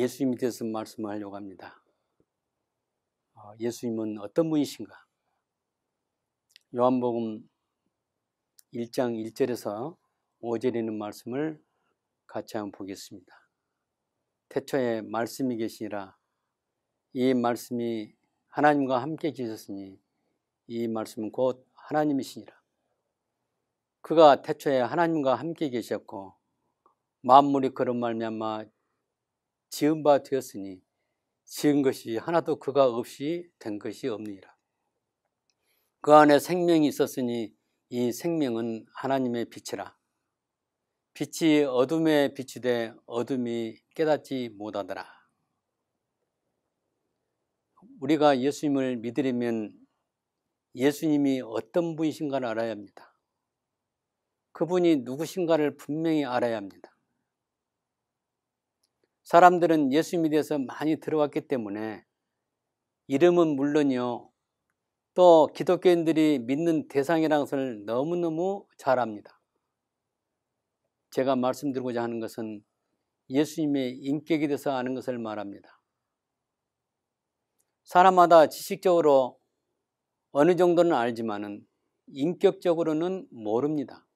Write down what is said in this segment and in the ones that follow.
예수님에 대해서 말씀을 하려고 합니다. 어, 예수님은 어떤 분이신가? 요한복음 1장 1절에서 5절에 는 말씀을 같이 한번 보겠습니다. 태초에 말씀이 계시니라 이 말씀이 하나님과 함께 계셨으니 이 말씀은 곧 하나님이시니라. 그가 태초에 하나님과 함께 계셨고 만물이 그런 말미암아 지은 바 되었으니 지은 것이 하나도 그가 없이 된 것이 없느니라. 그 안에 생명이 있었으니 이 생명은 하나님의 빛이라. 빛이 어둠에 비치되 어둠이 깨닫지 못하더라. 우리가 예수님을 믿으려면 예수님이 어떤 분이신가를 알아야 합니다. 그분이 누구신가를 분명히 알아야 합니다. 사람들은 예수님에 대서 많이 들어왔기 때문에 이름은 물론이요. 또 기독교인들이 믿는 대상이라는 것을 너무너무 잘 압니다. 제가 말씀드리고자 하는 것은 예수님의 인격에 대해서 아는 것을 말합니다. 사람마다 지식적으로 어느 정도는 알지만은 인격적으로는 모릅니다.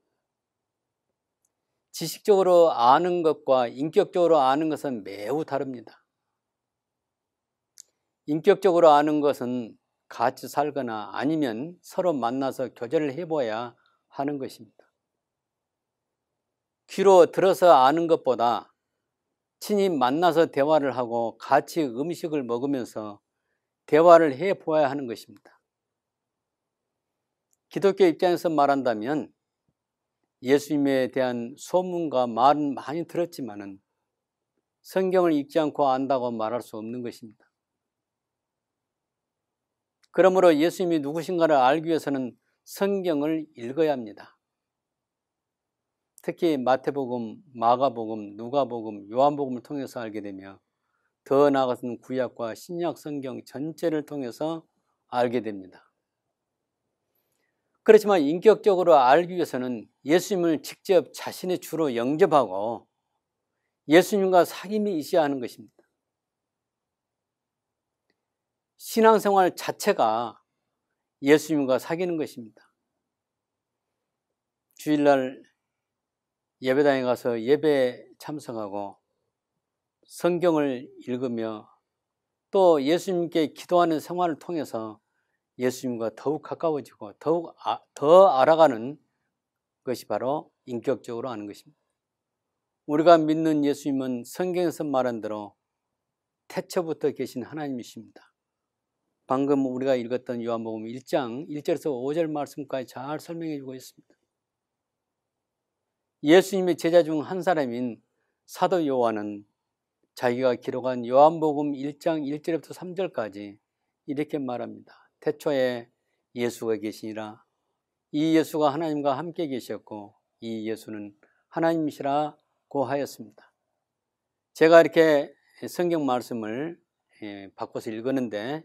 지식적으로 아는 것과 인격적으로 아는 것은 매우 다릅니다. 인격적으로 아는 것은 같이 살거나 아니면 서로 만나서 교제를 해봐야 하는 것입니다. 귀로 들어서 아는 것보다 친히 만나서 대화를 하고 같이 음식을 먹으면서 대화를 해보아야 하는 것입니다. 기독교 입장에서 말한다면 예수님에 대한 소문과 말은 많이 들었지만은 성경을 읽지 않고 안다고 말할 수 없는 것입니다. 그러므로 예수님이 누구신가를 알기 위해서는 성경을 읽어야 합니다. 특히 마태복음, 마가복음, 누가복음, 요한복음을 통해서 알게 되며 더 나아가서는 구약과 신약 성경 전체를 통해서 알게 됩니다. 그렇지만 인격적으로 알기 위해서는 예수님을 직접 자신의 주로 영접하고 예수님과 사귐이 있어야 하는 것입니다. 신앙생활 자체가 예수님과 사귀는 것입니다. 주일날 예배당에 가서 예배 참석하고 성경을 읽으며 또 예수님께 기도하는 생활을 통해서 예수님과 더욱 가까워지고 더욱 아, 더 알아가는 그것이 바로 인격적으로 아는 것입니다. 우리가 믿는 예수님은 성경에서 말한 대로 태초부터 계신 하나님이십니다. 방금 우리가 읽었던 요한복음 1장 1절에서 5절 말씀까지 잘 설명해 주고 있습니다. 예수님의 제자 중 한 사람인 사도 요한은 자기가 기록한 요한복음 1장 1절부터 3절까지 이렇게 말합니다. 태초에 예수가 계시니라 이 예수가 하나님과 함께 계셨고 이 예수는 하나님이시라고 하였습니다. 제가 이렇게 성경 말씀을 예, 바꿔서 읽었는데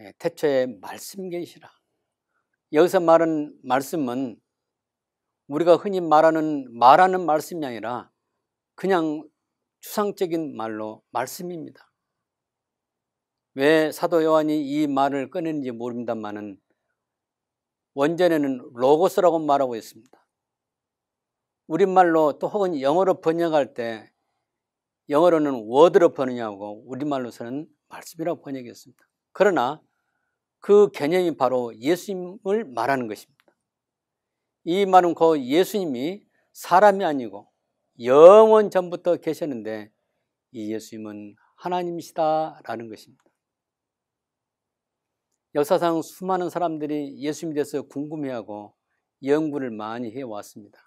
예, 태초에 말씀 계시라. 여기서 말은 말씀은 우리가 흔히 말하는 말하는 말씀이 아니라 그냥 추상적인 말로 말씀입니다. 왜 사도 요한이 이 말을 꺼내는지 모릅니다만은 원전에는 로고스라고 말하고 있습니다. 우리말로 또 혹은 영어로 번역할 때 영어로는 워드로 번역하고 우리말로서는 말씀이라고 번역했습니다. 그러나 그 개념이 바로 예수님을 말하는 것입니다. 이 말은 그 예수님이 사람이 아니고 영원 전부터 계셨는데 이 예수님은 하나님이시다라는 것입니다. 역사상 수많은 사람들이 예수님에 대해서 궁금해하고 연구를 많이 해왔습니다.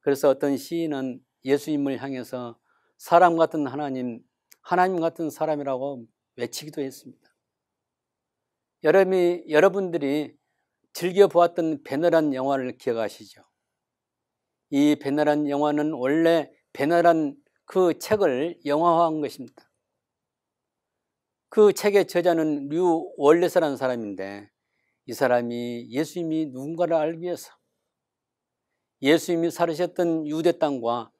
그래서 어떤 시인은 예수님을 향해서 사람 같은 하나님, 하나님 같은 사람이라고 외치기도 했습니다. 여러분이, 여러분들이 즐겨보았던 베네란 영화를 기억하시죠? 이베네란 영화는 원래 베네란그 책을 영화화한 것입니다. 그 책의 저자는 류원래서라는 사람인데 이 사람이 예수님이 누군가를 알기 위해서 예수님이 사르셨던 유대 땅과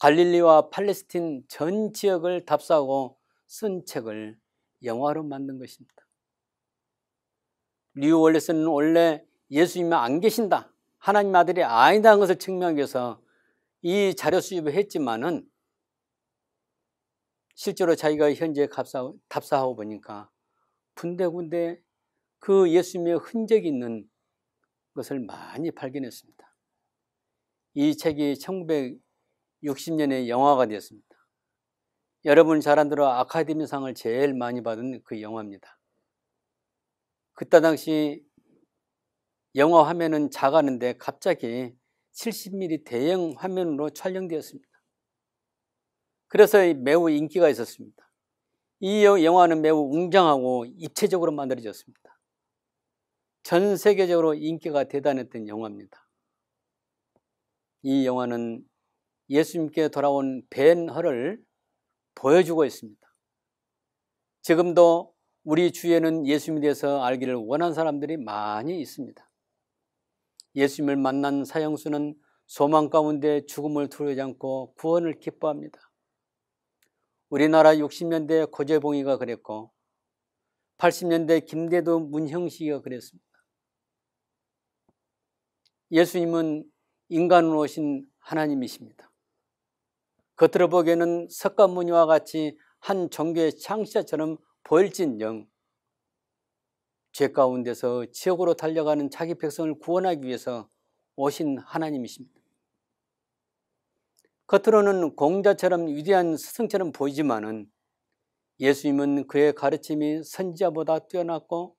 갈릴리와 팔레스틴 전 지역을 답사하고 쓴 책을 영화로 만든 것입니다. 류 월레스는 원래 예수님이 안 계신다. 하나님 아들이 아니다 하는 것을 증명해서이 자료 수집을 했지만은 실제로 자기가 현재 답사, 답사하고 보니까 군데군데 그 예수님의 흔적이 있는 것을 많이 발견했습니다. 이 책이 1960년에 영화가 되었습니다. 여러분 잘안 들어 아카데미상을 제일 많이 받은 그 영화입니다. 그때 당시 영화 화면은 작았는데 갑자기 70mm 대형 화면으로 촬영되었습니다. 그래서 매우 인기가 있었습니다. 이 영화는 매우 웅장하고 입체적으로 만들어졌습니다. 전 세계적으로 인기가 대단했던 영화입니다. 이 영화는 예수님께 돌아온 벤 허를 보여주고 있습니다. 지금도 우리 주위에는 예수님에 대해서 알기를 원한 사람들이 많이 있습니다. 예수님을 만난 사형수는 소망 가운데 죽음을 두려지 않고 구원을 기뻐합니다. 우리나라 60년대 고재봉이가 그랬고 80년대 김대도 문형식이가 그랬습니다. 예수님은 인간으로 오신 하나님이십니다. 겉으로 보기에는 석가모니와 같이 한 종교의 창시자처럼 보일진영 죄 가운데서 지옥으로 달려가는 자기 백성을 구원하기 위해서 오신 하나님이십니다. 겉으로는 공자처럼 위대한 스승처럼 보이지만은 예수님은 그의 가르침이 선지자보다 뛰어났고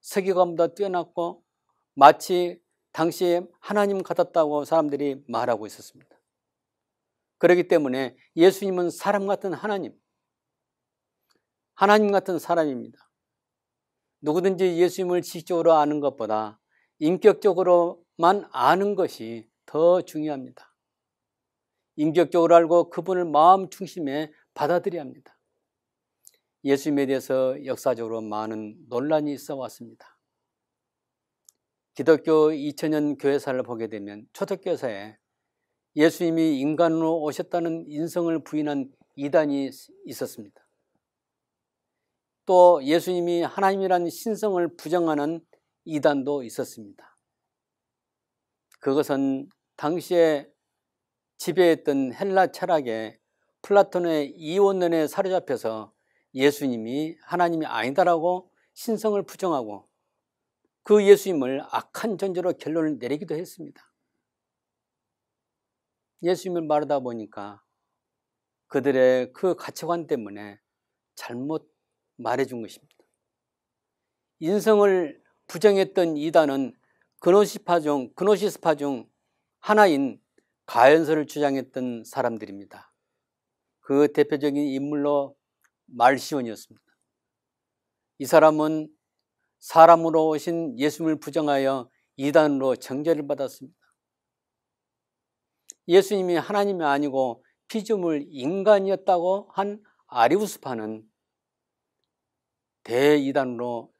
세계관보다 뛰어났고 마치 당시에 하나님 같았다고 사람들이 말하고 있었습니다. 그렇기 때문에 예수님은 사람 같은 하나님, 하나님 같은 사람입니다. 누구든지 예수님을 지식적으로 아는 것보다 인격적으로만 아는 것이 더 중요합니다. 인격적으로 알고 그분을 마음 중심에 받아들여야 합니다. 예수님에 대해서 역사적으로 많은 논란이 있어 왔습니다. 기독교 2000년 교회사를 보게 되면 초대교사에 예수님이 인간으로 오셨다는 인성을 부인한 이단이 있었습니다. 또 예수님이 하나님이라는 신성을 부정하는 이단도 있었습니다. 그것은 당시에 지배했던 헬라 철학에 플라톤의 이원론에 사로잡혀서 예수님이 하나님이 아니다라고 신성을 부정하고 그 예수님을 악한 존재로 결론을 내리기도 했습니다. 예수님을 말하다 보니까 그들의 그 가치관 때문에 잘못 말해준 것입니다. 인성을 부정했던 이단은 그노시파 중, 그노시스파 중 하나인 가연설을 주장했던 사람들입니다. 그 대표적인 인물로 말시온이었습니다. 이 사람은 사람으로 오신 예수님을 부정하여 이단으로 정죄를 받았습니다. 예수님이 하나님이 아니고 피조물 인간이었다고 한 아리우스파는 대이단으로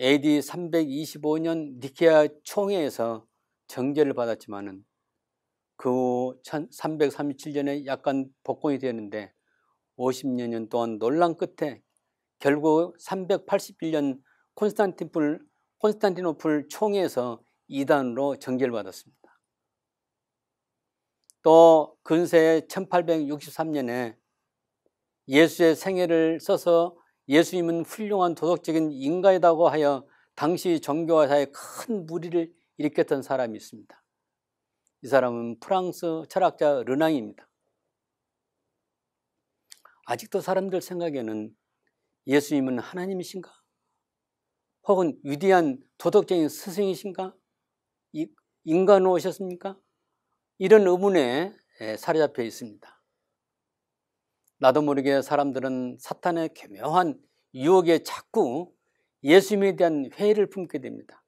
AD 325년 니케아 총회에서 정죄를 받았지만은 그후1 337년에 약간 복권이 되는데 었 50년 동안 논란 끝에 결국 381년 콘스탄티플, 콘스탄티노플 총회에서 이단으로 정결 받았습니다. 또 근세 1863년에 예수의 생애를 써서 예수님은 훌륭한 도덕적인 인간이라고 하여 당시 종교화사에 큰 무리를 일으켰던 사람이 있습니다. 이 사람은 프랑스 철학자 르낭입니다. 아직도 사람들 생각에는 예수님은 하나님이신가? 혹은 위대한 도덕적인 스승이신가? 인간으로 오셨습니까? 이런 의문에 사로잡혀 있습니다. 나도 모르게 사람들은 사탄의 교묘한 유혹에 자꾸 예수님에 대한 회의를 품게 됩니다.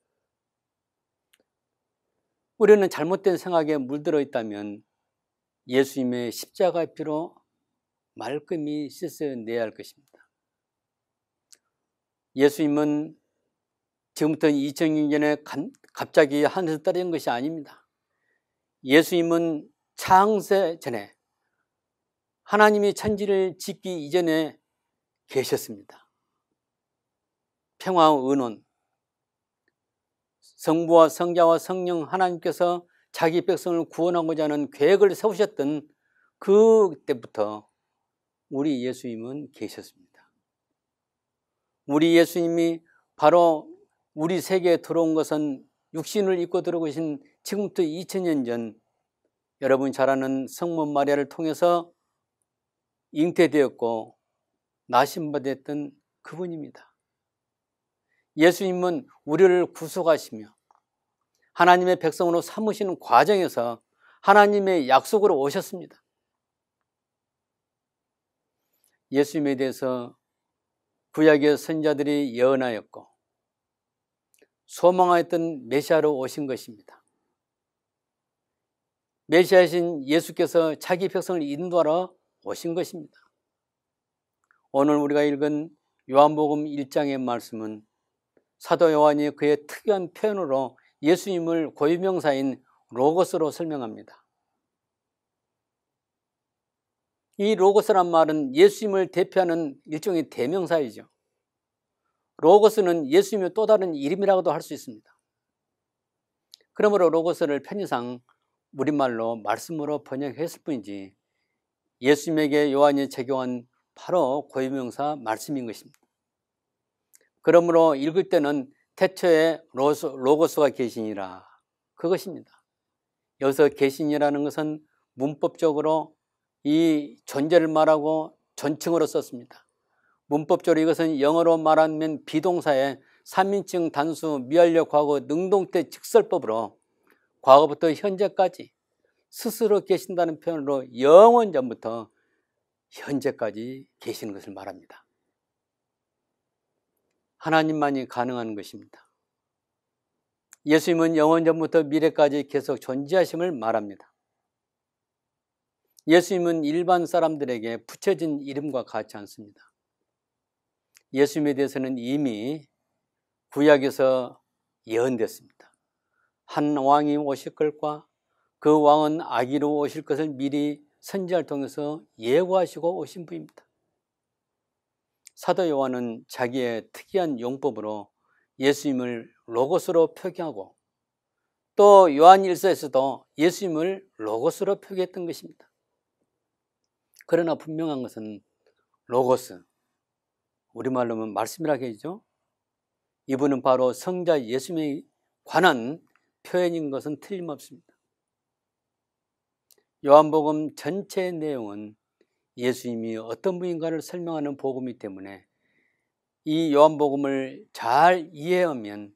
우리는 잘못된 생각에 물들어 있다면 예수님의 십자가 피로 말끔히 씻어내야 할 것입니다. 예수님은 지금부터 2006년에 갑자기 하늘에서 떨어진 것이 아닙니다. 예수님은 창세 전에 하나님이 천지를 짓기 이전에 계셨습니다. 평화와 은혼 성부와 성자와 성령 하나님께서 자기 백성을 구원하고자 하는 계획을 세우셨던 그때부터 우리 예수님은 계셨습니다. 우리 예수님이 바로 우리 세계에 들어온 것은 육신을 입고 들어오신 지금부터 2000년 전 여러분 잘 아는 성모 마리아를 통해서 잉태되었고 나신받았던 그분입니다. 예수님은 우리를 구속하시며 하나님의 백성으로 삼으시는 과정에서 하나님의 약속으로 오셨습니다. 예수님에 대해서 구약의 선자들이 예언하였고 소망하였던 메시아로 오신 것입니다. 메시아이신 예수께서 자기 백성을 인도하러 오신 것입니다. 오늘 우리가 읽은 요한복음 1장의 말씀은 사도 요한이 그의 특이한 표현으로 예수님을 고유명사인 로고스로 설명합니다. 이 로고스란 말은 예수님을 대표하는 일종의 대명사이죠. 로고스는 예수님의 또 다른 이름이라고도 할 수 있습니다. 그러므로 로고스를 편의상 우리말로 말씀으로 번역했을 뿐이지 예수님에게 요한이 제공한 바로 고유명사 말씀인 것입니다. 그러므로 읽을 때는 태초에 로고스가 계시니라 그것입니다. 여기서 계신이라는 것은 문법적으로 이 존재를 말하고 전칭으로 썼습니다. 문법적으로 이것은 영어로 말하면 비동사의 3인칭 단수 미완력 과거 능동태 직설법으로 과거부터 현재까지 스스로 계신다는 표현으로 영원 전부터 현재까지 계시는 것을 말합니다. 하나님만이 가능한 것입니다. 예수님은 영원 전부터 미래까지 계속 존재하심을 말합니다. 예수님은 일반 사람들에게 붙여진 이름과 같지 않습니다. 예수님에 대해서는 이미 구약에서 예언됐습니다. 한 왕이 오실 것과 그 왕은 아기로 오실 것을 미리 선지자 통해서 예고하시고 오신 분입니다. 사도 요한은 자기의 특이한 용법으로 예수님을 로고스로 표기하고 또 요한 일서에서도 예수님을 로고스로 표기했던 것입니다. 그러나 분명한 것은 로고스, 우리말로 는 말씀이라고 해죠 이분은 바로 성자 예수님에 관한 표현인 것은 틀림없습니다. 요한복음 전체 내용은 예수님이 어떤 분인가를 설명하는 복음이기 때문에 이 요한복음을 잘 이해하면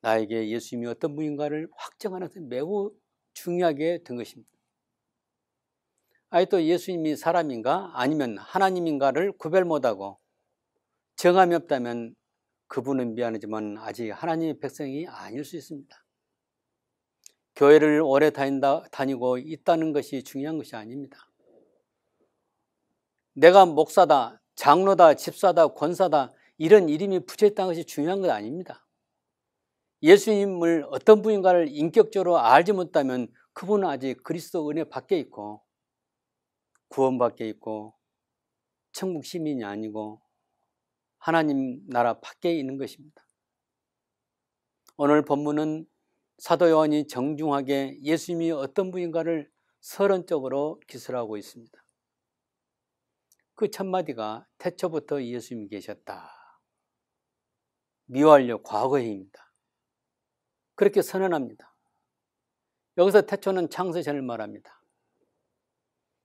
나에게 예수님이 어떤 분인가를 확정하는 것은 매우 중요하게 된 것입니다. 아예 또 예수님이 사람인가 아니면 하나님인가를 구별 못하고 정함이 없다면 그분은 미안하지만 아직 하나님의 백성이 아닐 수 있습니다. 교회를 오래 다닌다, 다니고 있다는 것이 중요한 것이 아닙니다. 내가 목사다, 장로다, 집사다, 권사다 이런 이름이 붙여있다는 것이 중요한 것 아닙니다. 예수님을 어떤 분인가를 인격적으로 알지 못하면 그분은 아직 그리스도 은혜 밖에 있고 구원 밖에 있고 천국 시민이 아니고 하나님 나라 밖에 있는 것입니다. 오늘 본문은 사도 요한이 정중하게 예수님이 어떤 분인가를 서론적으로 기술하고 있습니다. 그 첫마디가 태초부터 예수님이 계셨다. 미완료 과거의 입니다 그렇게 선언합니다. 여기서 태초는 창세 전을 말합니다.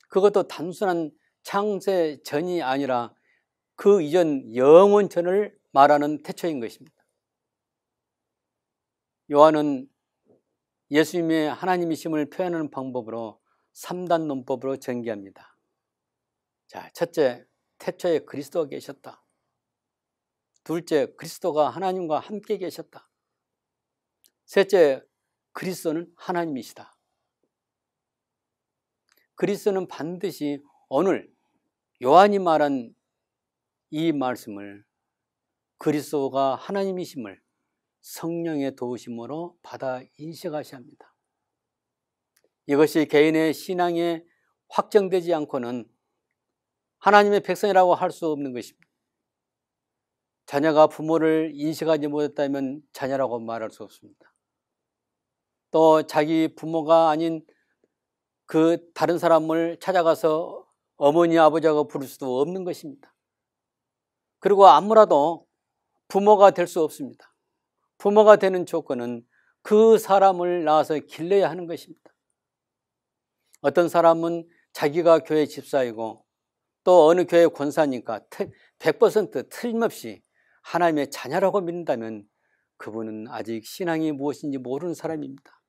그것도 단순한 창세 전이 아니라 그 이전 영원 전을 말하는 태초인 것입니다. 요한은 예수님의 하나님이심을 표현하는 방법으로 3단 논법으로 전개합니다. 자, 첫째, 태초에 그리스도가 계셨다. 둘째, 그리스도가 하나님과 함께 계셨다. 셋째, 그리스도는 하나님이시다. 그리스도는 반드시 오늘 요한이 말한 이 말씀을 그리스도가 하나님이심을 성령의 도우심으로 받아 인식하셔야 합니다. 이것이 개인의 신앙에 확정되지 않고는 하나님의 백성이라고 할 수 없는 것입니다. 자녀가 부모를 인식하지 못했다면 자녀라고 말할 수 없습니다. 또 자기 부모가 아닌 그 다른 사람을 찾아가서 어머니 아버지하고 부를 수도 없는 것입니다. 그리고 아무라도 부모가 될 수 없습니다. 부모가 되는 조건은 그 사람을 낳아서 길러야 하는 것입니다. 어떤 사람은 자기가 교회 집사이고 또 어느 교회 권사니까 100% 틀림없이 하나님의 자녀라고 믿는다면 그분은 아직 신앙이 무엇인지 모르는 사람입니다.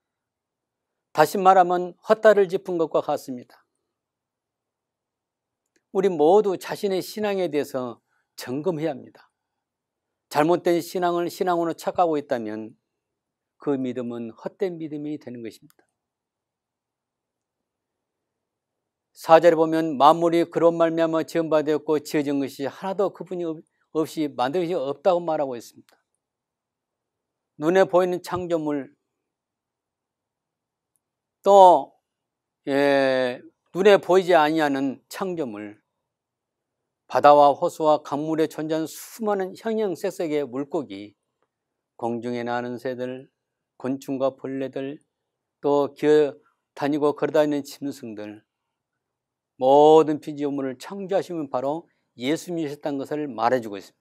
다시 말하면 헛다를 짚은 것과 같습니다. 우리 모두 자신의 신앙에 대해서 점검해야 합니다. 잘못된 신앙을 신앙으로 착하고 있다면 그 믿음은 헛된 믿음이 되는 것입니다. 사절를 보면 만물이 그런 말미암아 지은 받 되었고 지어진 것이 하나도 그분이 없이 만든 것이 없다고 말하고 있습니다. 눈에 보이는 창조물 또 예, 눈에 보이지 아니하는 창조물 바다와 호수와 강물에 존재하는 수많은 형형색색의 물고기 공중에 나는 새들 곤충과 벌레들 또 기어 다니고 걸어다니는 짐승들 모든 피지의문을 창조하시면 바로 예수님이셨다는 것을 말해주고 있습니다.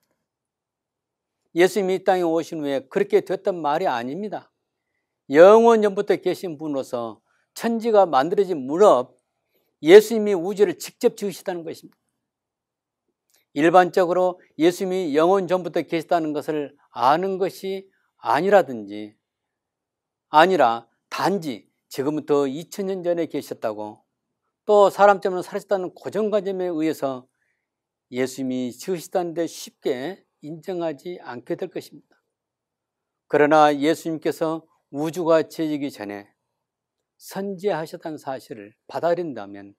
예수님이 이 땅에 오신 후에 그렇게 됐단 말이 아닙니다. 영원 전부터 계신 분으로서 천지가 만들어진 무렵 예수님이 우주를 직접 지으시다는 것입니다. 일반적으로 예수님이 영원 전부터 계시다는 것을 아는 것이 아니라든지 아니라 단지 지금부터 2000년 전에 계셨다고 또 사람 때문에 사라졌다는 고정관념에 의해서 예수님이 지으시다는데 쉽게 인정하지 않게 될 것입니다. 그러나 예수님께서 우주가 지어지기 전에 선지하셨다는 사실을 받아들인다면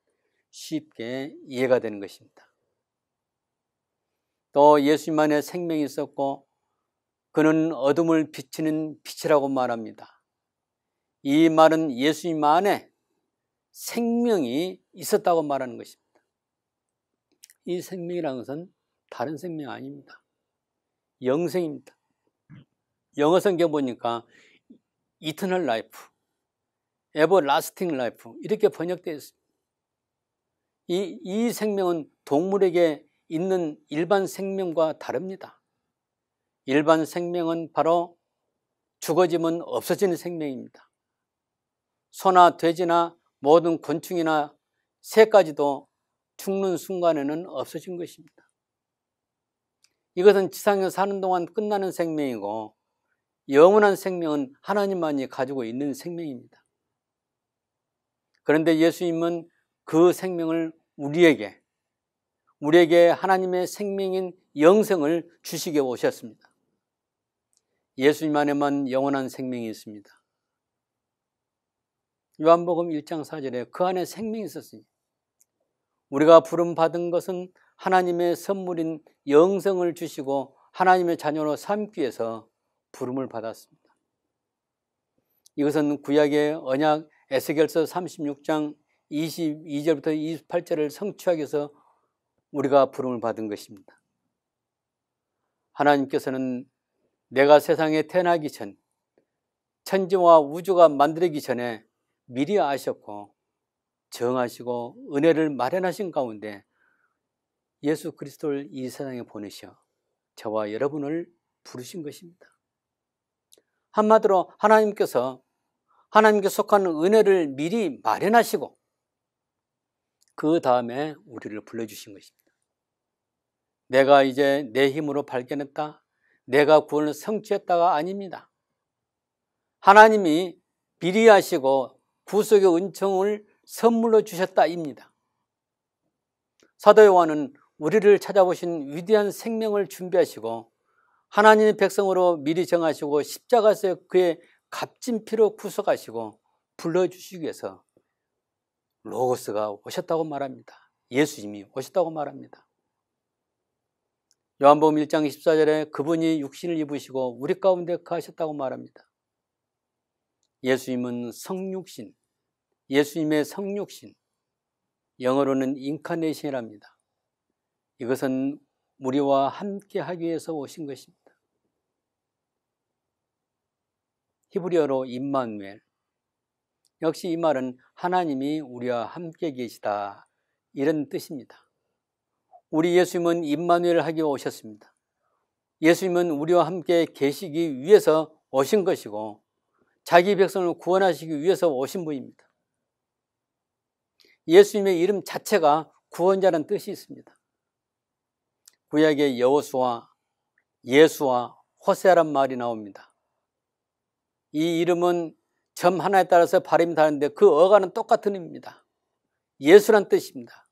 쉽게 이해가 되는 것입니다. 또 예수님 안에 생명이 있었고 그는 어둠을 비치는 빛이라고 말합니다. 이 말은 예수님 안에 생명이 있었다고 말하는 것입니다. 이 생명이라는 것은 다른 생명 아닙니다. 영생입니다. 영어 성경 보니까 이터널 라이프, 에버라스팅 라이프 이렇게 번역되어 있습니다. 이, 이 생명은 동물에게 있는 일반 생명과 다릅니다. 일반 생명은 바로 죽어지면 없어지는 생명입니다. 소나 돼지나 모든 곤충이나 새까지도 죽는 순간에는 없어진 것입니다. 이것은 지상에 사는 동안 끝나는 생명이고 영원한 생명은 하나님만이 가지고 있는 생명입니다. 그런데 예수님은 그 생명을 우리에게 우리에게 하나님의 생명인 영생을 주시게 오셨습니다. 예수님 안에만 영원한 생명이 있습니다. 요한복음 1장 4절에 그 안에 생명이 있었으니 우리가 부름 받은 것은 하나님의 선물인 영성을 주시고 하나님의 자녀로 삼기 위해서 부름을 받았습니다. 이것은 구약의 언약 에스겔서 36장 22절부터 28절을 성취하기 위해서 우리가 부름을 받은 것입니다. 하나님께서는 내가 세상에 태어나기 전 천지와 우주가 만들기 전에 미리 아셨고 정하시고 은혜를 마련하신 가운데 예수 그리스도를 이 세상에 보내셔 저와 여러분을 부르신 것입니다. 한마디로 하나님께서 하나님께 속한 은혜를 미리 마련하시고 그 다음에 우리를 불러주신 것입니다. 내가 이제 내 힘으로 발견했다. 내가 구원을 성취했다가 아닙니다. 하나님이 비리하시고 구속의 은총을 선물로 주셨다입니다. 사도 요한은 우리를 찾아오신 위대한 생명을 준비하시고 하나님의 백성으로 미리 정하시고 십자가에서 그의 값진 피로 구속하시고 불러주시기 위해서 로고스가 오셨다고 말합니다. 예수님이 오셨다고 말합니다. 요한복음 1장 24절에 그분이 육신을 입으시고 우리 가운데 거셨다고 말합니다. 예수님은 성육신, 예수님의 성육신, 영어로는 인카네이션이랍니다. 이것은 우리와 함께 하기 위해서 오신 것입니다. 히브리어로 임마누엘. 역시 이 말은 하나님이 우리와 함께 계시다. 이런 뜻입니다. 우리 예수님은 임마누엘 하기 위해 오셨습니다. 예수님은 우리와 함께 계시기 위해서 오신 것이고 자기 백성을 구원하시기 위해서 오신 분입니다. 예수님의 이름 자체가 구원자라는 뜻이 있습니다. 구약의 여호수와 예수와 호세아란 말이 나옵니다. 이 이름은 점 하나에 따라서 발음이 다른데 그 어간은 똑같은 의미입니다. 예수란 뜻입니다.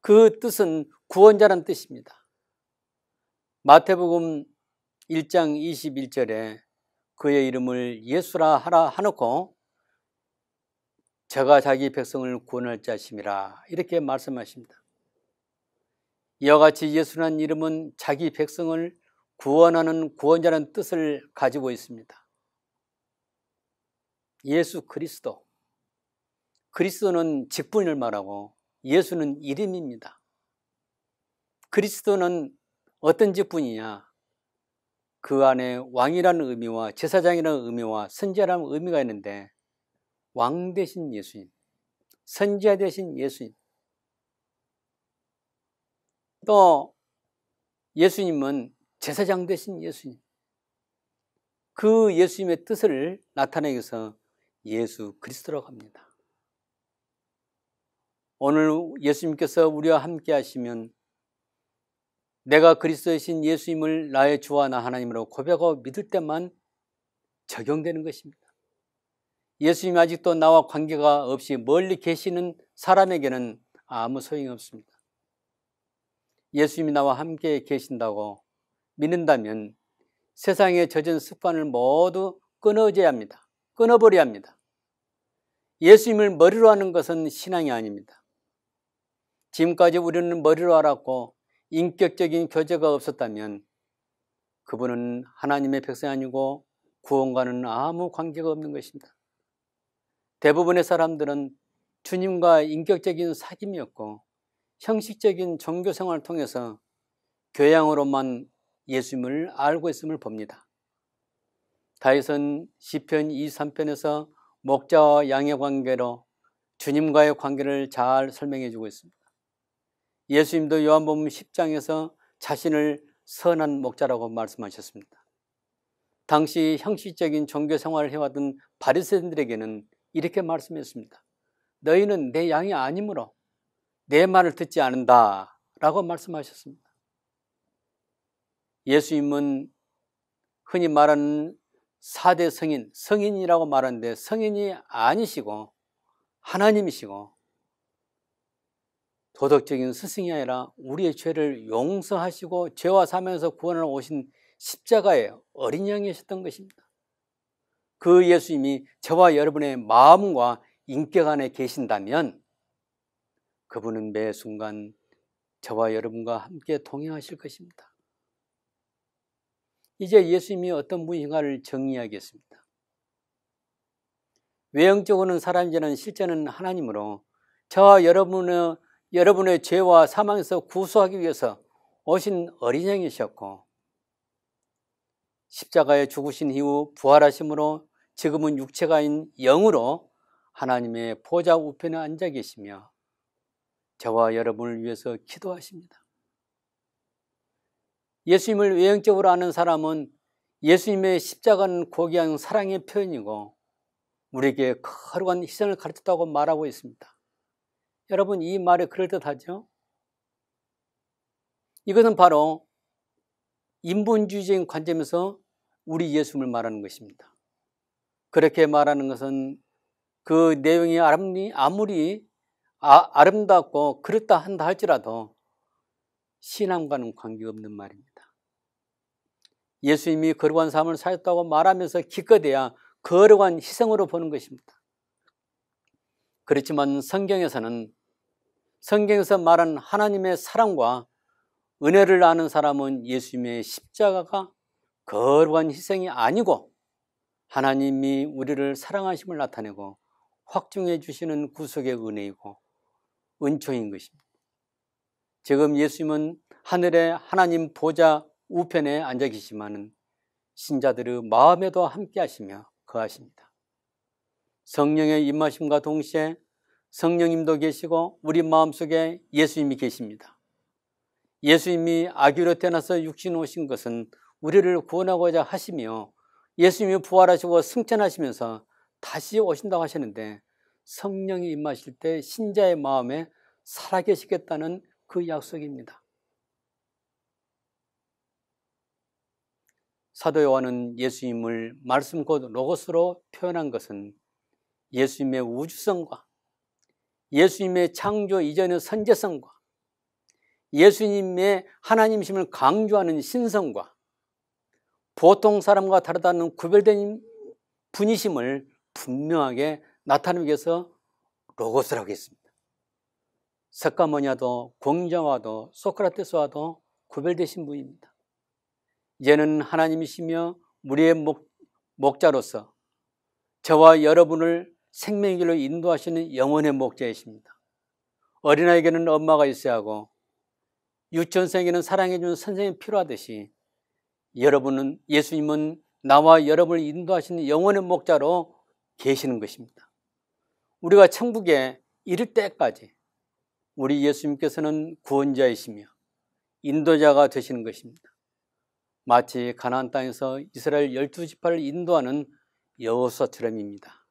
그 뜻은 구원자란 뜻입니다. 마태복음 1장 21절에 그의 이름을 예수라 하라 하놓고 제가 자기 백성을 구원할 자심이라 이렇게 말씀하십니다. 이와 같이 예수란 이름은 자기 백성을 구원하는 구원자라는 뜻을 가지고 있습니다. 예수 그리스도. 그리스도는 직분을 말하고 예수는 이름입니다. 그리스도는 어떤 직분이냐? 그 안에 왕이라는 의미와 제사장이라는 의미와 선제라는 의미가 있는데 왕되신 예수님, 선지자 되신 예수님. 또 예수님은 제사장 되신 예수님. 그 예수님의 뜻을 나타내기 위해서 예수 그리스도라고 합니다. 오늘 예수님께서 우리와 함께 하시면 내가 그리스도이신 예수님을 나의 주와 나 하나님으로 고백하고 믿을 때만 적용되는 것입니다. 예수님이 아직도 나와 관계가 없이 멀리 계시는 사람에게는 아무 소용이 없습니다. 예수님이 나와 함께 계신다고 믿는다면 세상에 젖은 습관을 모두 끊어져야 합니다. 끊어버려야 합니다. 예수님을 머리로 하는 것은 신앙이 아닙니다. 지금까지 우리는 머리로 알았고 인격적인 교제가 없었다면 그분은 하나님의 백성이 아니고 구원과는 아무 관계가 없는 것입니다. 대부분의 사람들은 주님과 인격적인 사귐이었고 형식적인 종교 생활을 통해서 교양으로만 예수님을 알고 있음을 봅니다. 다윗은 시편 23편에서 목자와 양의 관계로 주님과의 관계를 잘 설명해 주고 있습니다. 예수님도 요한복음 10장에서 자신을 선한 목자라고 말씀하셨습니다. 당시 형식적인 종교 생활을 해왔던 바리새인들에게는 이렇게 말씀했습니다. 너희는 내 양이 아니므로 내 말을 듣지 않는다. 라고 말씀하셨습니다. 예수님은 흔히 말하는 4대 성인, 성인이라고 말하는데 성인이 아니시고 하나님이시고 도덕적인 스승이 아니라 우리의 죄를 용서하시고 죄와 사면서 구원을 오신 십자가의 어린 양이셨던 것입니다. 그 예수님이 저와 여러분의 마음과 인격 안에 계신다면 그분은 매 순간 저와 여러분과 함께 동행하실 것입니다. 이제 예수님이 어떤 분인가를 정의하겠습니다. 외형적으로는 사람이지만 실제는 하나님으로 저와 여러분의, 여러분의 죄와 사망에서 구수하기 위해서 오신 어린 양이셨고 십자가에 죽으신 이후 부활하심으로 지금은 육체가 인 영으로 하나님의 보좌 우편에 앉아 계시며 저와 여러분을 위해서 기도하십니다. 예수님을 외형적으로 아는 사람은 예수님의 십자가는 고귀한 사랑의 표현이고 우리에게 거룩한 희생을 가르쳤다고 말하고 있습니다. 여러분 이 말이 그럴듯하죠? 이것은 바로 인본주의적인 관점에서 우리 예수님을 말하는 것입니다. 그렇게 말하는 것은 그 내용이 아름리 아무리 아, 름답고 그렇다 한다 할지라도 신앙과는 관계없는 말입니다. 예수님이 거룩한 삶을 살았다고 말하면서 기껏해야 거룩한 희생으로 보는 것입니다. 그렇지만 성경에서는 성경에서 말한 하나님의 사랑과 은혜를 아는 사람은 예수님의 십자가가 거룩한 희생이 아니고 하나님이 우리를 사랑하심을 나타내고 확증해 주시는 구속의 은혜이고 은총인 것입니다. 지금 예수님은 하늘의 하나님 보좌 우편에 앉아 계시만은 신자들의 마음에도 함께 하시며 거하십니다. 성령의 임하심과 동시에 성령님도 계시고 우리 마음속에 예수님이 계십니다. 예수님이 아기로 태어나서 육신 오신 것은 우리를 구원하고자 하시며 예수님이 부활하시고 승천하시면서 다시 오신다고 하셨는데 성령이 임하실 때 신자의 마음에 살아계시겠다는 그 약속입니다. 사도 요한은 예수님을 말씀 곧 로고스로 표현한 것은 예수님의 우주성과 예수님의 창조 이전의 선제성과 예수님의 하나님심을 강조하는 신성과 보통 사람과 다르다는 구별된 분이심을 분명하게 나타내기 위해서 로고스라고 했습니다. 석가모니아도 공자와도 소크라테스와도 구별되신 분입니다. 얘는 하나님이시며 우리의 목, 목자로서 저와 여러분을 생명의 길로 인도하시는 영원의 목자이십니다. 어린아이에게는 엄마가 있어야 하고 유치원생에게는 사랑해주는 선생님이 필요하듯이 여러분은 예수님은 나와 여러분을 인도하시는 영원의 목자로 계시는 것입니다. 우리가 천국에 이를 때까지 우리 예수님께서는 구원자이시며 인도자가 되시는 것입니다. 마치 가나안 땅에서 이스라엘 열두 지파를 인도하는 여호수아처럼입니다.